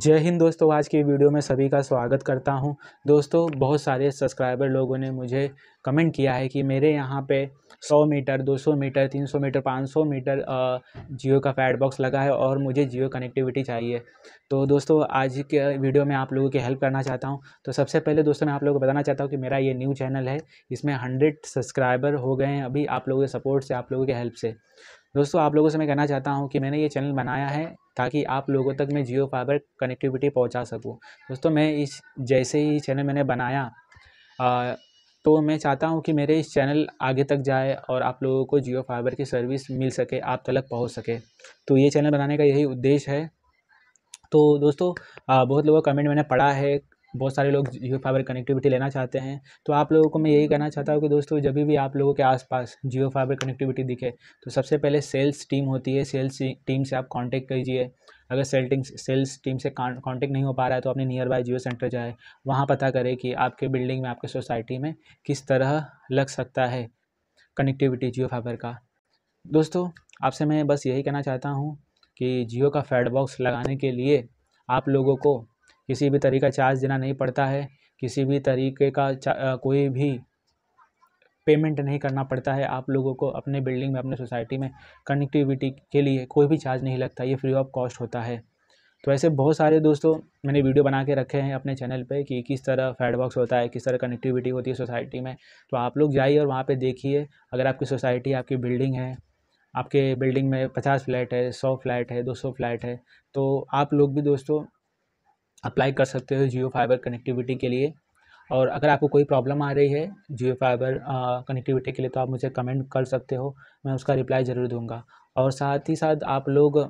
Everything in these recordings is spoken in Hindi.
जय हिंद दोस्तों आज की वीडियो में सभी का स्वागत करता हूं दोस्तों बहुत सारे सब्सक्राइबर लोगों ने मुझे कमेंट किया है कि मेरे यहां पे 100 metre 200 metre 300 metre 500 metre Jio का फैट बॉक्स लगा है और मुझे जियो कनेक्टिविटी चाहिए तो दोस्तों आज के वीडियो में आप लोगों की हेल्प करना चाहता हूँ तो सबसे पहले दोस्तों मैं आप लोगों को बताना चाहता हूँ कि मेरा ये न्यू चैनल है इसमें हंड्रेड सब्सक्राइबर हो गए हैं अभी आप लोगों के सपोर्ट से आप लोगों की हेल्प से दोस्तों आप लोगों से मैं कहना चाहता हूँ कि मैंने ये चैनल बनाया है ताकि आप लोगों तक मैं जियो फाइबर कनेक्टिविटी पहुँचा सकूँ दोस्तों मैं इस जैसे ही चैनल मैंने बनाया आ, तो मैं चाहता हूँ कि मेरे इस चैनल आगे तक जाए और आप लोगों को जियो फाइबर की सर्विस मिल सके आप तलक पहुँच सके तो ये चैनल बनाने का यही उद्देश्य है तो दोस्तों बहुत लोगों का कमेंट मैंने पढ़ा है बहुत सारे लोग जियो फाइबर कनेक्टिविटी लेना चाहते हैं तो आप लोगों को मैं यही कहना चाहता हूँ कि दोस्तों जब भी आप लोगों के आसपास जियो फाइबर कनेक्टिविटी दिखे तो सबसे पहले सेल्स टीम होती है सेल्स टीम से आप कांटेक्ट कीजिए अगर सेल्टिंग सेल्स टीम से कांटेक्ट नहीं हो पा रहा है तो अपने नियर बाय जियो सेंटर जाए वहाँ पता करें कि आपके बिल्डिंग में आपके सोसाइटी में किस तरह लग सकता है कनेक्टिविटी जियो फाइबर का दोस्तों आपसे मैं बस यही कहना चाहता हूँ कि जियो का फैड बॉक्स लगाने के लिए आप लोगों को किसी भी तरीके का चार्ज देना नहीं पड़ता है किसी भी तरीके का कोई भी पेमेंट नहीं करना पड़ता है आप लोगों को अपने बिल्डिंग में अपने सोसाइटी में कनेक्टिविटी के लिए कोई भी चार्ज नहीं लगता ये फ्री ऑफ कॉस्ट होता है तो ऐसे बहुत सारे दोस्तों मैंने वीडियो बना के रखे हैं अपने चैनल पे कि किस तरह फैडबॉक्स होता है किस तरह कनेक्टिविटी होती है सोसाइटी में तो आप लोग जाइए और वहाँ पे देखिए अगर आपकी सोसाइटी आपकी बिल्डिंग है आपके बिल्डिंग में पचास फ्लैट है सौ फ्लैट है दो सौ फ्लैट है तो आप लोग भी दोस्तों अप्लाई कर सकते हो जियो फाइबर कनेक्टिविटी के लिए और अगर आपको कोई प्रॉब्लम आ रही है जियो फाइबर कनेक्टिविटी के लिए तो आप मुझे कमेंट कर सकते हो मैं उसका रिप्लाई ज़रूर दूंगा और साथ ही साथ आप लोग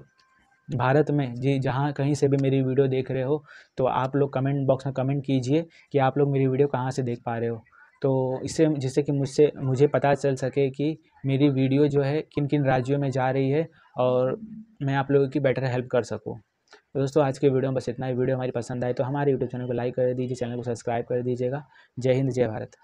भारत में जी जहाँ कहीं से भी मेरी वीडियो देख रहे हो तो आप लोग कमेंट बॉक्स में कमेंट कीजिए कि आप लोग मेरी वीडियो कहाँ से देख पा रहे हो तो इससे जिससे कि मुझसे मुझे पता चल सके कि मेरी वीडियो जो है किन किन राज्यों में जा रही है और मैं आप लोगों की बेटर हेल्प कर सकूँ तो दोस्तों आज के वीडियो में बस इतना ही वीडियो हमारी पसंद आए तो हमारे यूट्यूब चैनल को लाइक कर दीजिए चैनल को सब्सक्राइब कर दीजिएगा जय हिंद जय भारत